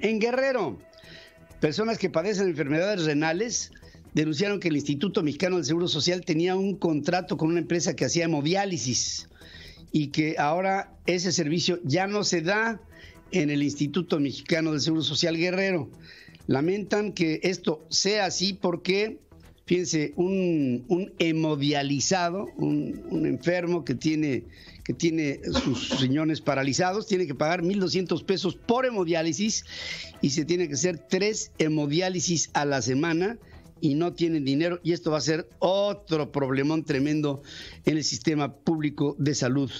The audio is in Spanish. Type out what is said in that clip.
En Guerrero, personas que padecen enfermedades renales denunciaron que el Instituto Mexicano del Seguro Social tenía un contrato con una empresa que hacía hemodiálisis y que ahora ese servicio ya no se da en el Instituto Mexicano del Seguro Social Guerrero. Lamentan que esto sea así porque Fíjense, un, hemodializado, un, enfermo que tiene, que tiene sus riñones paralizados, tiene que pagar 1.200 pesos por hemodiálisis y se tiene que hacer tres hemodiálisis a la semana y no tienen dinero y esto va a ser otro problemón tremendo en el sistema público de salud